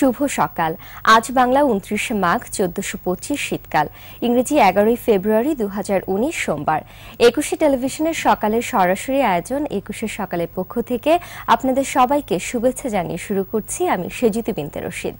শুভ সকাল আজ বাংলা উনত্রিশে মাঘ চোদ্দশো পঁচিশ শীতকাল ইংরেজি এগারোই ফেব্রুয়ারি দু সোমবার একুশে টেলিভিশনের সকালের সরাসরি আয়োজন একুশে সকালের পক্ষ থেকে আপনাদের সবাইকে শুভেচ্ছা জানিয়ে শুরু করছি আমি সেজিতি বিনতে রশিদ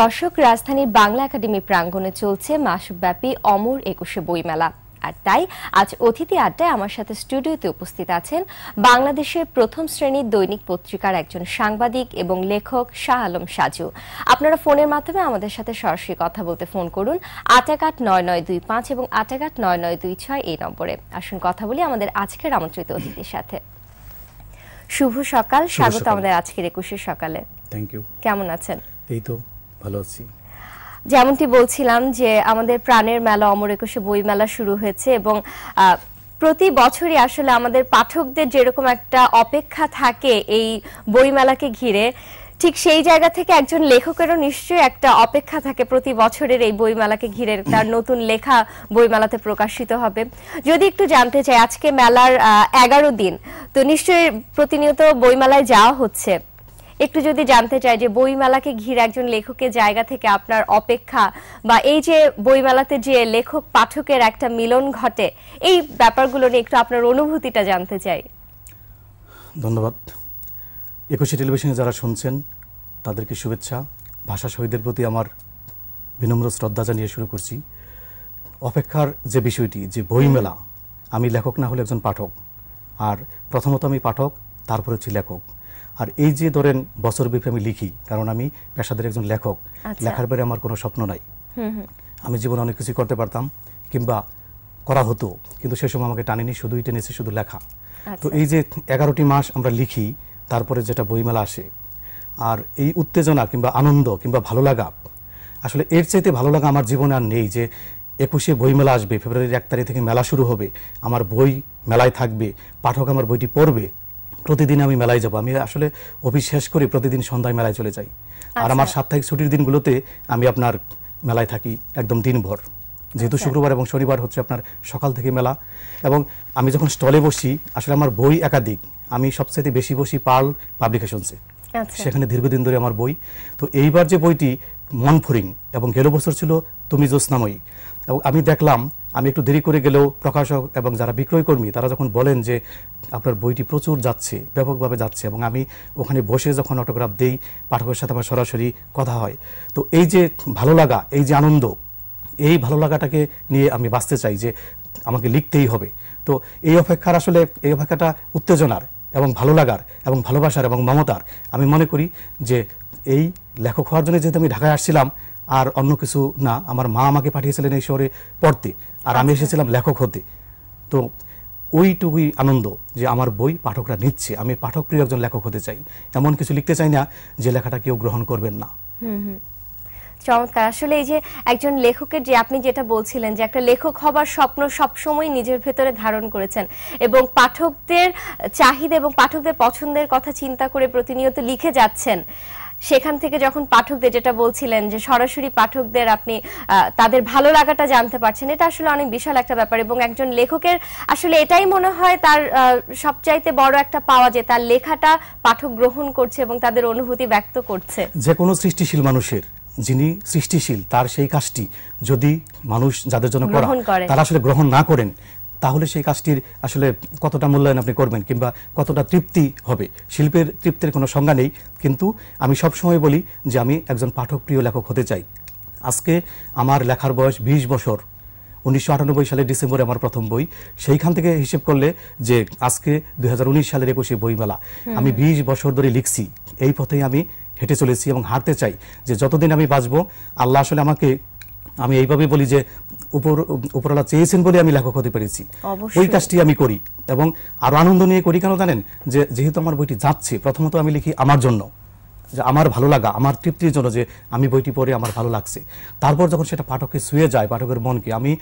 দর্শক রাজধানীর বাংলা একাডেমি প্রাঙ্গণে চলছে মাসব্যাপী অমর একুশে বইমেলা আড্ডায় আজ অতিথি আড্ডায় আমার সাথে স্টুডিওতে উপস্থিত আছেন বাংলাদেশের প্রথম শ্রেণীর দৈনিক পত্রিকার একজন সাংবাদিক এবং লেখক শাহ আলম সাজু আপনারা ফোনের মাধ্যমে আমাদের সাথে সরাসরি কথা বলতে ফোন করুন আট এক আট নয় নয় দুই পাঁচ এবং আট এক আট নয় নয় দুই ছয় এই নম্বরে আসুন কথা বলি আমাদের আজকের আমন্ত্রিত অতিথির সাথে শুভ সকাল স্বাগত আমাদের আজকের একুশের সকালে থ্যাংক ইউ কেমন আছেন এই তো ভালো আছি যেমনটি বলছিলাম যে আমাদের প্রাণের মেলা অমর একুশে বই মেলা শুরু হয়েছে এবং প্রতি বছরই আসলে আমাদের পাঠকদের যেরকম একটা অপেক্ষা থাকে এই বইমেলাকে ঘিরে ঠিক সেই জায়গা থেকে একজন লেখকেরও নিশ্চয়ই একটা অপেক্ষা থাকে প্রতি বছরের এই বইমেলাকে ঘিরে তার নতুন লেখা বইমেলাতে প্রকাশিত হবে যদি একটু জানতে চাই আজকে মেলার এগারো দিন তো নিশ্চয়ই প্রতিনিয়ত বইমেলায় যাওয়া হচ্ছে একটু যদি জানতে চাই যে বইমেলাকে ঘিরে একজন লেখকের জায়গা থেকে আপনার অপেক্ষা বা এই যে বইমেলাতে যে লেখক পাঠকের একটা মিলন ঘটে এই ব্যাপারগুলো নিয়ে একটু আপনার অনুভূতিটা জানতে চাই ধন্যবাদ একুশে টেলিভিশনে যারা শুনছেন তাদেরকে শুভেচ্ছা ভাষা শহীদের প্রতি আমার বিনম্র শ্রদ্ধা জানিয়ে শুরু করছি অপেক্ষার যে বিষয়টি যে বইমেলা আমি লেখক না হলে একজন পাঠক আর প্রথমত আমি পাঠক তারপর হচ্ছে লেখক আর এই যে ধরেন বছরব্যাপী আমি লিখি কারণ আমি পেশাদের একজন লেখক আচ্ছা। লেখার বাইরে আমার কোনো স্বপ্ন নাই আমি জীবনে অনেক কিছু করতে পারতাম কিংবা করা হতো কিন্তু সে সময় আমাকে টানেনি শুধুই টেনেছে শুধু লেখা তো আচ্ছা। এই যে এগারোটি মাস আমরা লিখি তারপরে যেটা বইমেলা আসে আর এই উত্তেজনা কিংবা আনন্দ কিংবা ভালো লাগা আসলে এর চাইতে ভালো লাগা আমার জীবনে আর নেই যে একুশে বইমেলা আসবে ফেব্রুয়ারির এক তারিখ থেকে মেলা শুরু হবে আমার বই মেলায় থাকবে পাঠক আমার বইটি পড়বে প্রতিদিন আমি মেলায় যাব আমি আসলে অফিস শেষ করে প্রতিদিন সন্ধ্যায় মেলায় চলে যাই আর আমার আচ্ছা। সাপ্তাহিক ছুটির দিনগুলোতে আমি আপনার মেলায় থাকি একদম দিনভর যেহেতু আচ্ছা। শুক্রবার এবং শনিবার হচ্ছে আপনার সকাল থেকে মেলা এবং আমি যখন স্টলে বসি আসলে আমার বই একাধিক আমি সবচেয়ে বেশি বসি পার্ল পাবলিকেশনসে আচ্ছা। সেখানে দীর্ঘদিন ধরে আমার বই তো এইবার যে বইটি মন ফুরিং এবং গেল বছর ছিল তুমি জোস্নাময়ী এবং আমি দেখলাম আমি একটু দেরি করে গেলেও প্রকাশক এবং যারা বিক্রয়কর্মী তারা যখন বলেন যে আপনার বইটি প্রচুর যাচ্ছে ব্যাপকভাবে যাচ্ছে এবং আমি ওখানে বসে যখন অটোগ্রাফ দেই পাঠকের সাথে আমার সরাসরি কথা হয় তো এই যে ভালো লাগা এই যে আনন্দ এই ভালো লাগাটাকে নিয়ে আমি বাঁচতে চাই যে আমাকে লিখতেই হবে তো এই অপেক্ষার আসলে এই অপেক্ষাটা উত্তেজনার এবং ভালো লাগার এবং ভালোবাসার এবং মমতার আমি মনে করি যে এই লেখক হওয়ার জন্য যেহেতু আমি ঢাকায় আসছিলাম আর অন্য কিছু না আমার মা আমাকে পাঠিয়েছিলেন এই শহরে পড়তে আর আমি আচ্ছা। এসেছিলাম লেখক হতে তো ওইটুকুই আনন্দ যে আমার বই পাঠকরা নিচ্ছে আমি প্রিয় একজন লেখক হতে চাই এমন কিছু লিখতে চাই না যে লেখাটা কেউ গ্রহণ করবেন না চমৎকার আসলে এই যে একজন লেখকের যে আপনি যেটা বলছিলেন যে একটা লেখক হবার স্বপ্ন সবসময় নিজের ভেতরে ধারণ করেছেন এবং পাঠকদের চাহিদা এবং পাঠকদের পছন্দের কথা চিন্তা করে প্রতিনিয়ত লিখে যাচ্ছেন সেখান থেকে যখন পাঠকদের যেটা বলছিলেন যে সরাসরি পাঠকদের আপনি তাদের ভালো লাগাটা জানতে পারছেন এটা আসলে অনেক বিশাল একটা ব্যাপার এবং একজন লেখকের আসলে এটাই মনে হয় তার সবচাইতে বড় একটা পাওয়া যে তার লেখাটা পাঠক গ্রহণ করছে এবং তাদের অনুভূতি ব্যক্ত করছে যে কোনো সৃষ্টিশীল মানুষের যিনি সৃষ্টিশীল তার সেই কাজটি যদি মানুষ যাদের জন্য করা তারা আসলে গ্রহণ না করেন তাহলে সেই কাজটির আসলে কতটা মূল্যায়ন আপনি করবেন কিংবা কতটা তৃপ্তি হবে শিল্পের তৃপ্তির কোনো সংজ্ঞা নেই কিন্তু আমি সবসময় বলি যে আমি একজন পাঠক প্রিয় লেখক হতে চাই আজকে আমার লেখার বয়স বিশ বছর উনিশশো আটানব্বই সালের ডিসেম্বরে আমার প্রথম বই সেইখান থেকে হিসেব করলে যে আজকে দুই সালের একুশে বইমেলা আমি বিশ বছর ধরে লিখছি এই পথেই আমি হেঁটে চলেছি এবং হারতে চাই যে যতদিন আমি বাঁচব আল্লাহ আসলে আমাকে আমি এইভাবে বলি যে উপর উপরওয়ালা চেয়েছেন বলে আমি লেখক হতে পেরেছি ওই কাজটি আমি করি এবং আরও আনন্দ নিয়ে করি কেন জানেন যে যেহেতু আমার বইটি যাচ্ছে প্রথমত আমি লিখি আমার জন্য যে আমার ভালো লাগা আমার তৃপ্তির জন্য যে আমি বইটি পড়ে আমার ভালো লাগছে তারপর যখন সেটা পাঠককে শুয়ে যায় পাঠকের মনকে আমি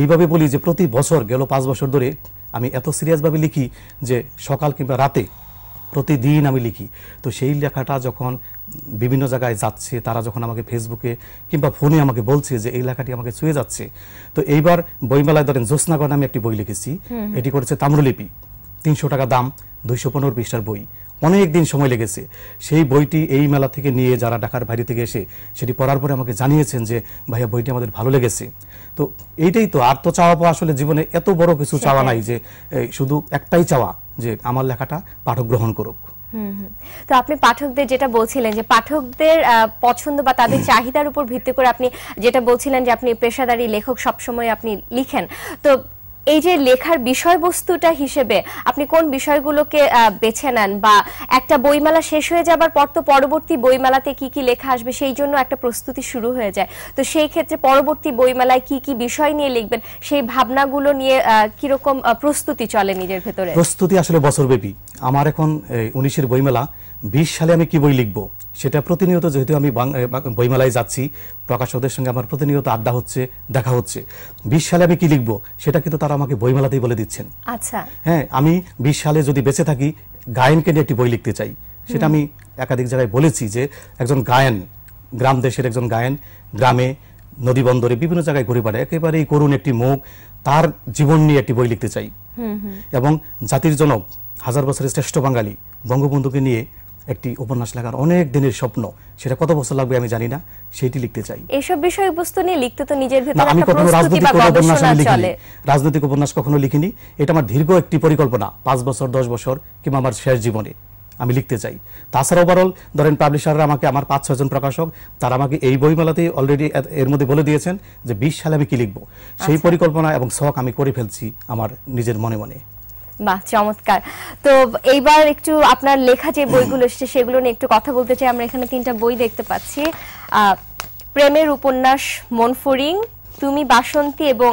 এইভাবে বলি যে প্রতি বছর গেল পাঁচ বছর ধরে আমি এত সিরিয়াসভাবে লিখি যে সকাল কিংবা রাতে প্রতিদিন আমি লিখি তো সেই লেখাটা যখন বিভিন্ন জায়গায় যাচ্ছে তারা যখন আমাকে ফেসবুকে কিংবা ফোনে আমাকে বলছে যে এই লেখাটি আমাকে ছুঁয়ে যাচ্ছে তো এইবার বইমেলায় ধরেন জ্যোৎস্নাগর নামে একটি বই লিখেছি এটি করেছে তাম্রলিপি তিনশো টাকা দাম দুইশো পনেরো পৃষ্ঠার বই অনেক দিন সময় লেগেছে সেই বইটি এই মেলা থেকে নিয়ে যারা ঢাকার বাইরে থেকে এসে সেটি পড়ার পরে আমাকে জানিয়েছেন যে ভাইয়া বইটি আমাদের ভালো লেগেছে তো এইটাই তো আর তো চাওয়া পাওয়া আসলে জীবনে এত বড় কিছু চাওয়া নাই যে শুধু একটাই চাওয়া যে আমার লেখাটা পাঠক গ্রহণ করুক তো আপনি পাঠকদের যেটা বলছিলেন যে পাঠকদের পছন্দ বা তাদের চাহিদার উপর ভিত্তি করে আপনি যেটা বলছিলেন যে আপনি পেশাদারী লেখক সবসময় আপনি লিখেন তো এই যে লেখার বিষয়বস্তুটা হিসেবে আপনি কোন বিষয়গুলোকে বেছে নেন বা একটা বইমেলা শেষ হয়ে যাবার পর তো পরবর্তী বইমেলাতে কি কি লেখা আসবে সেই জন্য একটা প্রস্তুতি শুরু হয়ে যায় তো সেই ক্ষেত্রে পরবর্তী বইমেলায় কি কি বিষয় নিয়ে লিখবেন সেই ভাবনাগুলো নিয়ে কিরকম প্রস্তুতি চলে নিজের ভেতরে প্রস্তুতি আসলে বছরব্যাপী আমার এখন উনিশের বইমেলা বিশ সালে আমি কি বই লিখব সেটা প্রতিনিয়ত যেহেতু আমি বইমেলায় যাচ্ছি প্রকাশকদের সঙ্গে আমার প্রতিনিয়ত আড্ডা হচ্ছে দেখা হচ্ছে বিশ সালে আমি কি লিখব সেটা কিন্তু তারা আমাকে বইমেলাতেই বলে দিচ্ছেন আচ্ছা হ্যাঁ আমি বিশ সালে যদি বেঁচে থাকি গায়নকে নিয়ে একটি বই লিখতে চাই সেটা আমি একাধিক জায়গায় বলেছি যে একজন গায়ন গ্রাম দেশের একজন গায়ন গ্রামে নদী বন্দরে বিভিন্ন জায়গায় ঘুরে বেড়ায় একেবারেই করুণ একটি মুখ তার জীবন নিয়ে একটি বই লিখতে চাই এবং জাতির জনক হাজার বছরের শ্রেষ্ঠ বাঙালি বঙ্গবন্ধুকে নিয়ে একটি উপন্যাস লেখার অনেক দিনের স্বপ্ন সেটা কত বছর লাগবে আমি জানি না সেটি লিখতে চাই এইসব বিষয়বস্তু নিয়ে লিখতে তো নিজের ভিতরে আমি কখনো রাজনৈতিক উপন্যাস লিখিনি রাজনৈতিক উপন্যাস কখনো লিখিনি এটা আমার দীর্ঘ একটি পরিকল্পনা পাঁচ বছর দশ বছর কিংবা আমার শেষ জীবনে আমি লিখতে চাই তাছাড়া ওভারঅল ধরেন পাবলিশাররা আমাকে আমার পাঁচ ছজন প্রকাশক তারা আমাকে এই বইমেলাতেই অলরেডি এর মধ্যে বলে দিয়েছেন যে বিশ সালে আমি কি লিখবো সেই আচ্ছা। পরিকল্পনা এবং শখ আমি করে ফেলছি আমার নিজের মনে মনে বাহ চমৎকার তো এইবার একটু আপনার লেখা যে বইগুলো এসছে সেগুলো নিয়ে একটু কথা বলতে চাই আমরা এখানে তিনটা বই দেখতে পাচ্ছি প্রেমের উপন্যাস মনফুরিং তুমি বাসন্তী এবং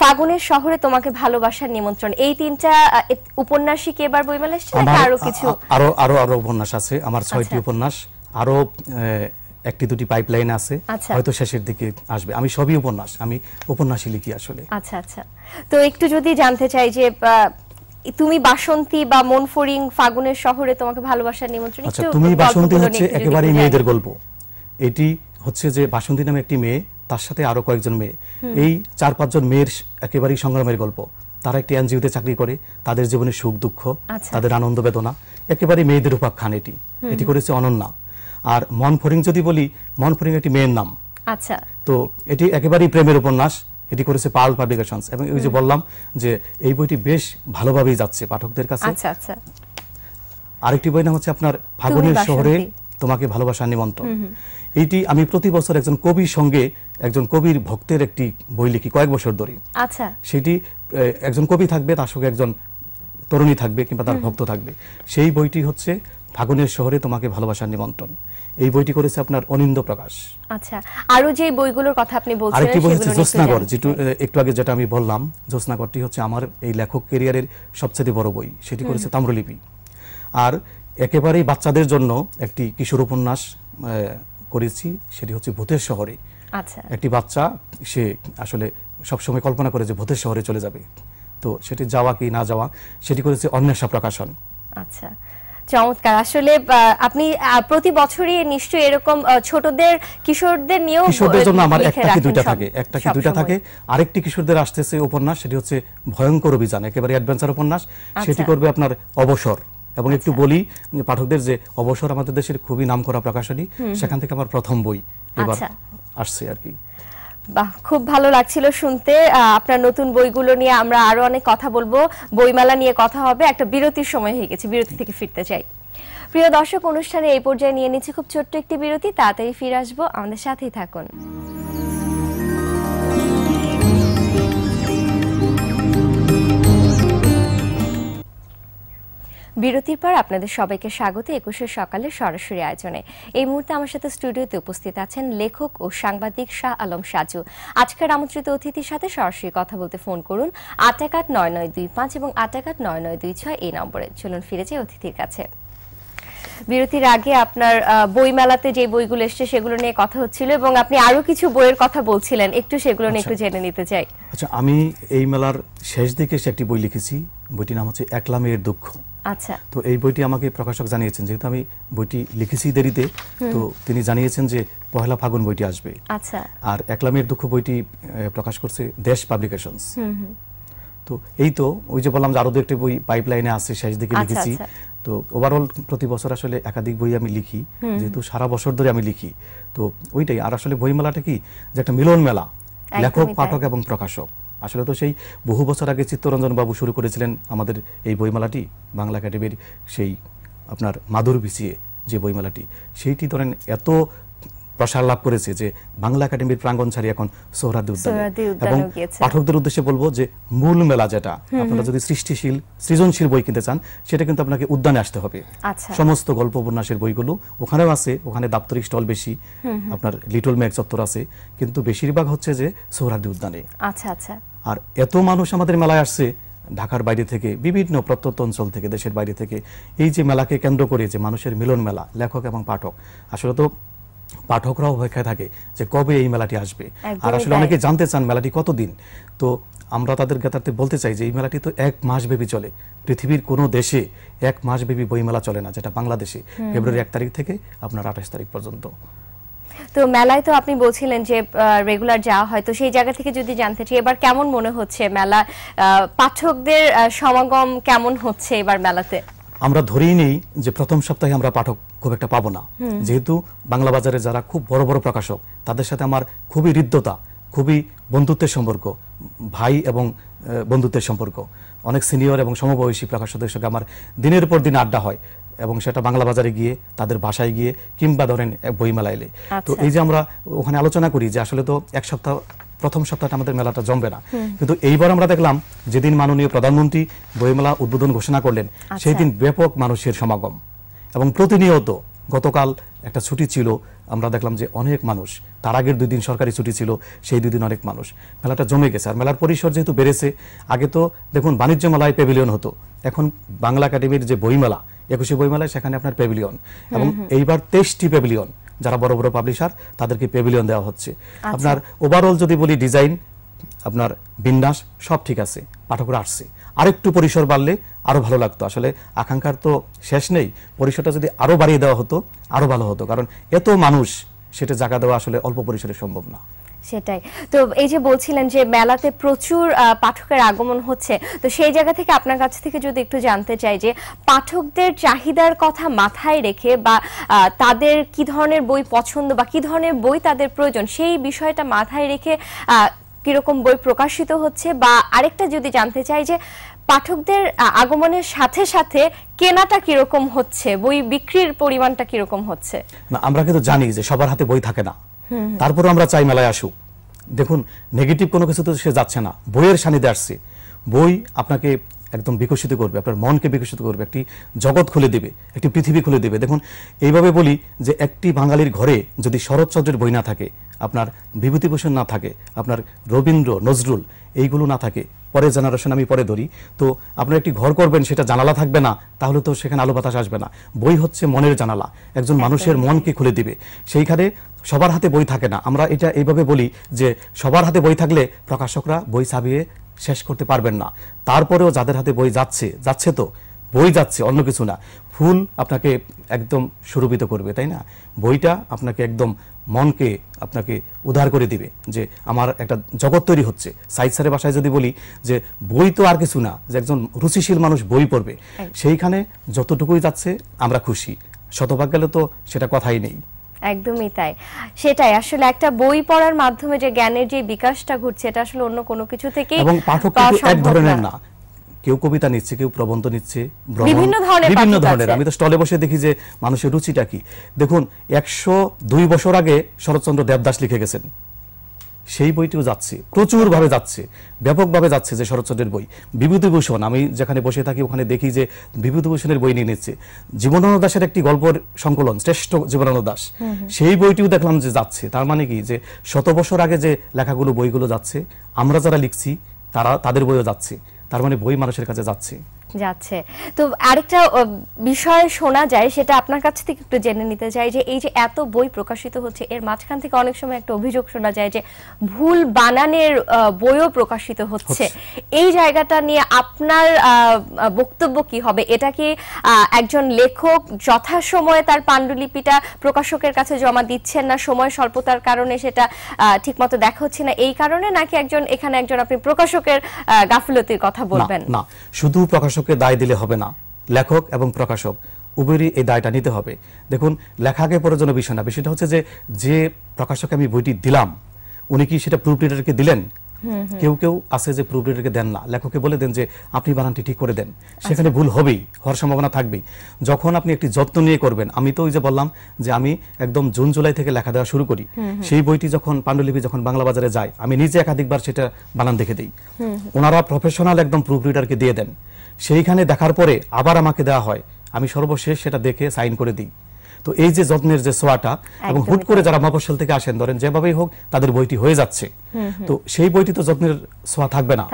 ফাগুনের শহরে তোমাকে ভালোবাসার নিমন্ত্রণ এই তিনটা উপন্যাসই কি এবার বইমেলা এসেছে নাকি আরো কিছু আরো আরো আরো উপন্যাস আছে আমার আচ্ছা। ছয়টি উপন্যাস আরো একটি দুটি পাইপলাইন আছে আচ্ছা। হয়তো শেষের দিকে আসবে আমি সবই উপন্যাস আমি উপন্যাসই লিখি আসলে আচ্ছা আচ্ছা তো একটু যদি জানতে চাই যে তুমি বাসন্তী বা মনফরিং ফাগুনের শহরে তোমাকে ভালোবাসার নিমন্ত্রণ আচ্ছা তুমি বাসন্তী হচ্ছে একেবারে মেয়েদের গল্প এটি হচ্ছে যে বাসন্তী নামে একটি মেয়ে তার সাথে আরো কয়েকজন মেয়ে এই চার পাঁচজন মেয়ের একেবারে সংগ্রামের গল্প তারা একটি এনজিওতে চাকরি করে তাদের জীবনে সুখ দুঃখ আচ্ছা। তাদের আনন্দ বেদনা একেবারে মেয়েদের উপাখ্যান এটি এটি করেছে অনন্যা আর মনফরিং যদি বলি মনফরিং একটি মেয়ের নাম আচ্ছা তো এটি একেবারেই প্রেমের উপন্যাস এটি করেছে পার্ল পাবলিকেশনস এবং ওই যে বললাম যে এই বইটি বেশ ভালোভাবেই যাচ্ছে পাঠকদের কাছে আচ্ছা আচ্ছা আরেকটি বই নাম হচ্ছে আপনার ফাগুনের শহরে তোমাকে ভালোবাসা নিমন্ত্রণ এইটি আমি প্রতি বছর একজন কবির সঙ্গে একজন কবির ভক্তের একটি বই লিখি কয়েক বছর ধরে আচ্ছা সেটি একজন কবি থাকবে তার সঙ্গে একজন তরুণী থাকবে কিংবা তার ভক্ত থাকবে সেই বইটি হচ্ছে ফাগুনের শহরে তোমাকে ভালোবাসার নিমন্ত্রণ এই বইটি করেছে আপনার অনিন্দ প্রকাশ আচ্ছা আরো যে বইগুলোর কথা আপনি বলছেন আরেকটি বই হচ্ছে জোসনাগর যেটু একটু আগে যেটা আমি বললাম জোসনাগরটি হচ্ছে আমার এই লেখক ক্যারিয়ারের সবচেয়ে বড় বই সেটি করেছে তাম্রলিপি আর একেবারেই বাচ্চাদের জন্য একটি কিশোর উপন্যাস করেছি সেটি হচ্ছে ভূতের শহরে আচ্ছা একটি বাচ্চা সে আসলে সবসময় কল্পনা করে যে ভূতের শহরে চলে যাবে তো সেটি যাওয়া কি না যাওয়া সেটি করেছে অন্বেষা প্রকাশন আচ্ছা চমৎকার আসলে আপনি প্রতি বছরই নিশ্চয়ই এরকম ছোটদের কিশোরদের নিয়েও কিশোরদের জন্য আমার একটা কি দুইটা থাকে একটা কি দুইটা থাকে আরেকটি কিশোরদের আসতেছে উপন্যাস সেটি হচ্ছে ভয়ঙ্কর অভিযান একেবারে অ্যাডভেঞ্চার উপন্যাস আচ্ছা। সেটি করবে আপনার অবসর এবং একটু আচ্ছা। বলি পাঠকদের যে অবসর আমাদের দেশের খুবই নাম করা প্রকাশনী সেখান থেকে আমার প্রথম বই এবার আচ্ছা। আসছে আর কি বাহ খুব ভালো লাগছিল শুনতে আপনার নতুন বইগুলো নিয়ে আমরা আরো অনেক কথা বলবো বইমেলা নিয়ে কথা হবে একটা বিরতির সময় হয়ে গেছে বিরতি থেকে ফিরতে চাই প্রিয় দর্শক অনুষ্ঠানে এই পর্যায়ে নিয়ে নিচ্ছি খুব ছোট্ট একটি বিরতি তাড়াতাড়ি ফিরে আসবো আমাদের সাথেই থাকুন বিরতির পর আপনাদের সবাইকে স্বাগত একুশে সকালে সরাসরি আয়োজনে এই মুহূর্তে আমার সাথে স্টুডিওতে উপস্থিত আছেন লেখক ও সাংবাদিক শাহ আলম সাজু আজকের আমন্ত্রিত অতিথির সাথে সরাসরি কথা বলতে ফোন করুন আট এক আট নয় নয় দুই পাঁচ এবং আট এক আট নয় নয় দুই ছয় এই নম্বরে চলুন ফিরে যাই অতিথির কাছে বিরতির আগে আপনার বই মেলাতে যে বইগুলো এসছে সেগুলো নিয়ে কথা হচ্ছিল এবং আপনি আরো কিছু বইয়ের কথা বলছিলেন একটু সেগুলো নিয়ে আচ্ছা। একটু জেনে নিতে চাই আচ্ছা আমি এই মেলার শেষ দিকে একটি বই লিখেছি বইটির নাম হচ্ছে একলা মেয়ের দুঃখ আচ্ছা তো এই বইটি আমাকে প্রকাশক জানিয়েছেন যেহেতু আমি বইটি লিখেছি দেরিতে তো তিনি জানিয়েছেন যে পহেলা ফাগুন বইটি আসবে আচ্ছা আর একলামের দুঃখ বইটি প্রকাশ করছে দেশ পাবলিকেশনস তো এই তো ওই যে বললাম যে আরো একটি বই পাইপলাইনে আছে শেষ দিকে আচ্ছা, লিখেছি আচ্ছা। তো ওভারঅল প্রতি বছর আসলে একাধিক বই আমি লিখি যেহেতু সারা বছর ধরে আমি লিখি তো ওইটাই আর আসলে বইমেলাটা কি যে একটা মিলন মেলা লেখক পাঠক এবং প্রকাশক আসলে তো সেই বহু বছর আগে চিত্তরঞ্জন বাবু শুরু করেছিলেন আমাদের এই বইমেলাটি বাংলা একাডেমির সেই আপনার মাদুর বিছিয়ে যে বইমেলাটি সেইটি ধরেন এত প্রসার লাভ করেছে যে বাংলা একাডেমির প্রাঙ্গন ছাড়ি এখন সোহরাদি উদ্যানে এবং পাঠকদের উদ্দেশ্যে বলবো যে মূল মেলা যেটা আপনারা যদি সৃষ্টিশীল সৃজনশীল বই কিনতে চান সেটা কিন্তু আপনাকে উদ্যানে আসতে হবে আচ্ছা। সমস্ত গল্প উপন্যাসের বইগুলো ওখানেও আছে ওখানে দাপ্তরিক স্টল বেশি আপনার লিটল ম্যাক চত্বর আছে কিন্তু বেশিরভাগ হচ্ছে যে সোহরাদি উদ্যানে আচ্ছা আচ্ছা আর এত মানুষ আমাদের মেলায় আসছে ঢাকার বাইরে থেকে বিভিন্ন প্রত্যন্ত অঞ্চল থেকে দেশের বাইরে থেকে এই যে মেলাকে কেন্দ্র করে যে মানুষের মিলন মেলা লেখক এবং পাঠক আসলে তো পাঠকরাও অপেক্ষায় থাকে যে কবে এই মেলাটি আসবে আর আসলে অনেকে জানতে চান মেলাটি কতদিন তো আমরা তাদের জ্ঞাতার্থে বলতে চাই যে এই মেলাটি তো এক মাস ব্যাপী চলে পৃথিবীর কোনো দেশে এক মাস ব্যাপী বই মেলা চলে না যেটা বাংলাদেশে ফেব্রুয়ারি এক তারিখ থেকে আপনার আঠাশ তারিখ পর্যন্ত তো মেলায় তো আপনি বলছিলেন যে রেগুলার যাওয়া হয় তো সেই জায়গা থেকে যদি জানতে চাই এবার কেমন মনে হচ্ছে মেলা পাঠকদের সমাগম কেমন হচ্ছে এবার মেলাতে আমরা ধরেই নেই যে প্রথম সপ্তাহে আমরা পাঠক খুব একটা পাবো না যেহেতু বাংলা বাজারে যারা খুব বড় বড় প্রকাশক তাদের সাথে আমার খুবই হৃদ্যতা খুবই বন্ধুত্বের সম্পর্ক ভাই এবং বন্ধুত্বের সম্পর্ক অনেক সিনিয়র এবং সমবয়সী প্রকাশকদের সঙ্গে আমার দিনের পর দিন আড্ডা হয় এবং সেটা বাংলা বাজারে গিয়ে তাদের ভাষায় গিয়ে কিংবা ধরেন বইমেলা এলে তো আচ্ছা। এই যে আমরা ওখানে আলোচনা করি যে আসলে তো এক সপ্তাহ প্রথম সপ্তাহটা আমাদের মেলাটা জমবে না কিন্তু এইবার আমরা দেখলাম যেদিন মাননীয় প্রধানমন্ত্রী বইমেলা উদ্বোধন ঘোষণা করলেন আচ্ছা। সেই দিন ব্যাপক মানুষের সমাগম এবং প্রতিনিয়ত গতকাল একটা ছুটি ছিল আমরা দেখলাম যে অনেক মানুষ তার আগের দুই দিন সরকারি ছুটি ছিল সেই দুই দিন অনেক মানুষ মেলাটা জমে গেছে আর মেলার পরিসর যেহেতু বেড়েছে আগে তো দেখুন বাণিজ্য মেলায় প্যাভিলিয়ন হতো এখন বাংলা একাডেমির যে বইমেলা একুশে বইমেলায় সেখানে আপনার প্যাভিলিয়ন এবং এইবার তেইশটি প্যাভিলিয়ন যারা বড় বড় পাবলিশার তাদেরকে পেভিলিয়ন দেওয়া হচ্ছে আচ্ছা। আপনার ওভারঅল যদি বলি ডিজাইন আপনার বিন্যাস সব ঠিক আছে পাঠকরা আসছে আরেকটু পরিসর বাড়লে আরও ভালো লাগতো আসলে আকাঙ্ক্ষার তো শেষ নেই পরিসরটা যদি আরও বাড়িয়ে দেওয়া হতো আরও ভালো হতো কারণ এত মানুষ সেটা জায়গা দেওয়া আসলে অল্প পরিসরে সম্ভব না সেটাই তো এই যে বলছিলেন যে মেলাতে প্রচুর পাঠকের আগমন হচ্ছে তো সেই জায়গা থেকে আপনার কাছ থেকে যদি একটু জানতে চাই যে পাঠকদের চাহিদার কথা মাথায় রেখে বা তাদের কি ধরনের বই পছন্দ বা কি ধরনের বই তাদের প্রয়োজন সেই বিষয়টা মাথায় রেখে কিরকম বই প্রকাশিত হচ্ছে বা আরেকটা যদি জানতে চাই যে পাঠকদের আগমনের সাথে সাথে কেনাটা কিরকম হচ্ছে বই বিক্রির পরিমাণটা কিরকম হচ্ছে না আমরা কিন্তু জানি যে সবার হাতে বই থাকে না তারপর আমরা চাই মেলায় আসুক দেখুন নেগেটিভ কোনো তো সে যাচ্ছে না বইয়ের সানিধ্যে আসছে বই আপনাকে একদম বিকশিত করবে আপনার মনকে বিকশিত করবে একটি জগৎ খুলে দেবে একটি পৃথিবী খুলে দেবে দেখুন এইভাবে বলি যে একটি বাঙালির ঘরে যদি শরৎচন্দ্রের বই না থাকে আপনার বিভূতিভূষণ না থাকে আপনার রবীন্দ্র নজরুল এইগুলো না থাকে পরের জেনারেশন আমি পরে ধরি তো আপনার একটি ঘর করবেন সেটা জানালা থাকবে না তাহলে তো সেখানে আলো বাতাস আসবে না বই হচ্ছে মনের জানালা একজন মানুষের মনকে খুলে দিবে সেইখানে সবার হাতে বই থাকে না আমরা এটা এইভাবে বলি যে সবার হাতে বই থাকলে প্রকাশকরা বই ছাপিয়ে শেষ করতে পারবেন না তারপরেও যাদের হাতে বই যাচ্ছে যাচ্ছে তো বই যাচ্ছে অন্য কিছু না ফুল আপনাকে একদম সুরভিত করবে তাই না বইটা আপনাকে একদম মনকে আপনাকে উদ্ধার করে দিবে যে আমার একটা জগৎ তৈরি হচ্ছে সাইদ স্যারের বাসায় যদি বলি যে বই তো আর কিছু না যে একজন রুচিশীল মানুষ বই পড়বে সেইখানে যতটুকুই যাচ্ছে আমরা খুশি শতভাগ গেলে তো সেটা কথাই নেই একদমই তাই সেটাই আসলে একটা বই পড়ার মাধ্যমে যে জ্ঞানের যে বিকাশটা ঘটছে এটা আসলে অন্য কোনো কিছু থেকে এবং পাঠক এক ধরনের না কেউ কবিতা নিচ্ছে কেউ প্রবন্ধ নিচ্ছে বিভিন্ন ধরনের আমি তো স্টলে বসে দেখি যে মানুষের রুচিটা কি দেখুন একশো দুই বছর আগে শরৎচন্দ্র দেবদাস লিখে গেছেন সেই বইটিও যাচ্ছে প্রচুরভাবে যাচ্ছে ব্যাপকভাবে যাচ্ছে যে শরৎচন্দ্রের বই বিভূতিভূষণ আমি যেখানে বসে থাকি ওখানে দেখি যে বিভূতিভূষণের বই নিয়ে নিচ্ছে জীবনানন্দ দাসের একটি গল্পের সংকলন শ্রেষ্ঠ জীবনানন্দ দাস সেই বইটিও দেখলাম যে যাচ্ছে তার মানে কি যে শত বছর আগে যে লেখাগুলো বইগুলো যাচ্ছে আমরা যারা লিখছি তারা তাদের বইও যাচ্ছে তার মানে বই মানুষের কাছে যাচ্ছে যাচ্ছে তো আরেকটা বিষয় শোনা যায় সেটা আপনার কাছ থেকে একটু জেনে নিতে চাই যে এই যে এত বই প্রকাশিত হচ্ছে এর মাঝখান থেকে অনেক সময় একটা অভিযোগ শোনা যায় যে ভুল বানানের বইও প্রকাশিত হচ্ছে এই জায়গাটা নিয়ে আপনার বক্তব্য কি হবে এটা কি একজন লেখক যথাসময়ে তার পাণ্ডুলিপিটা প্রকাশকের কাছে জমা দিচ্ছেন না সময় স্বল্পতার কারণে সেটা ঠিকমতো দেখা হচ্ছে না এই কারণে নাকি একজন এখানে একজন আপনি প্রকাশকের গাফিলতির কথা বলবেন না শুধু প্রকাশ প্রকাশককে দায় দিলে হবে না লেখক এবং প্রকাশক উভয়েরই এই দায়টা নিতে হবে দেখুন লেখাকে প্রয়োজনীয় বিষয় না বিষয়টা হচ্ছে যে যে প্রকাশককে আমি বইটি দিলাম উনি কি সেটা প্রুফ রিডারকে দিলেন কেউ কেউ আছে যে প্রুফ রিডারকে দেন না লেখককে বলে দেন যে আপনি বানানটি ঠিক করে দেন সেখানে আচ্ছা। ভুল হবেই হওয়ার সম্ভাবনা থাকবেই যখন আপনি একটি যত্ন নিয়ে করবেন আমি তো ওই যে বললাম যে আমি একদম জুন জুলাই থেকে লেখা দেওয়া শুরু করি সেই বইটি যখন পাণ্ডুলিপি যখন বাংলা বাজারে যায় আমি নিজে একাধিকবার সেটা বানান দেখে দিই ওনারা প্রফেশনাল একদম প্রুফ রিডারকে দিয়ে দেন সেইখানে দেখার পরে আবার আমাকে দেওয়া হয় আমি সর্বশেষ সেটা দেখে সাইন করে দিই তো এই যে যত্নের যে সোয়াটা এবং হুট করে যারা মফসল থেকে আসেন ধরেন যেভাবেই হোক তাদের বইটি হয়ে যাচ্ছে তো সেই বইটি তো যত্নের সোয়া থাকবে না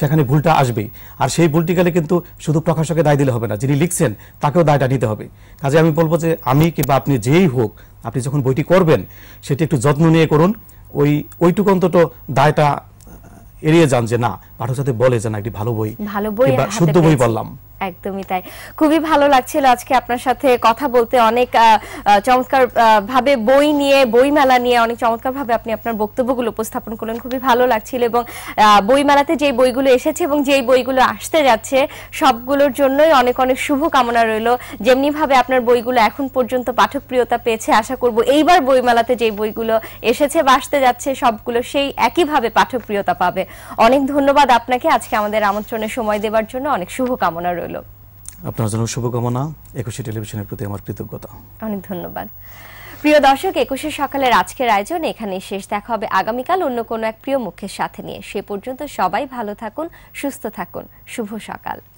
সেখানে ভুলটা আসবেই আর সেই ভুলটি গেলে কিন্তু শুধু প্রকাশকে দায় দিলে হবে না যিনি লিখছেন তাকেও দায়টা নিতে হবে কাজে আমি বলবো যে আমি কিংবা আপনি যেই হোক আপনি যখন বইটি করবেন সেটি একটু যত্ন নিয়ে করুন ওই ওইটুকু অন্তত দায়টা এড়িয়ে যান যে না পাঠক যাতে বলে যে না একটি ভালো বই শুদ্ধ বই বললাম একদমই তাই খুবই ভালো লাগছিল আজকে আপনার সাথে কথা বলতে অনেক চমৎকার ভাবে বই নিয়ে বই মেলা নিয়ে অনেক চমৎকার ভাবে আপনি আপনার বক্তব্যগুলো উপস্থাপন করলেন খুবই ভালো লাগছিল এবং বই মেলাতে যে বইগুলো এসেছে এবং যেই বইগুলো আসতে যাচ্ছে সবগুলোর জন্যই অনেক অনেক শুভ কামনা রইল যেমনি ভাবে আপনার বইগুলো এখন পর্যন্ত পাঠক প্রিয়তা পেয়েছে আশা করব এইবার বই মেলাতে যে বইগুলো এসেছে বা আসতে যাচ্ছে সবগুলো সেই একইভাবে পাঠক প্রিয়তা পাবে অনেক ধন্যবাদ আপনাকে আজকে আমাদের আমন্ত্রণে সময় দেওয়ার জন্য অনেক শুভ কামনা রইল রইল আপনার জন্য শুভকামনা একুশে টেলিভিশনের প্রতি আমার কৃতজ্ঞতা অনেক ধন্যবাদ প্রিয় দর্শক একুশে সকালের আজকের আয়োজন এখানে শেষ দেখা হবে আগামীকাল অন্য কোনো এক প্রিয় মুখের সাথে নিয়ে সে পর্যন্ত সবাই ভালো থাকুন সুস্থ থাকুন শুভ সকাল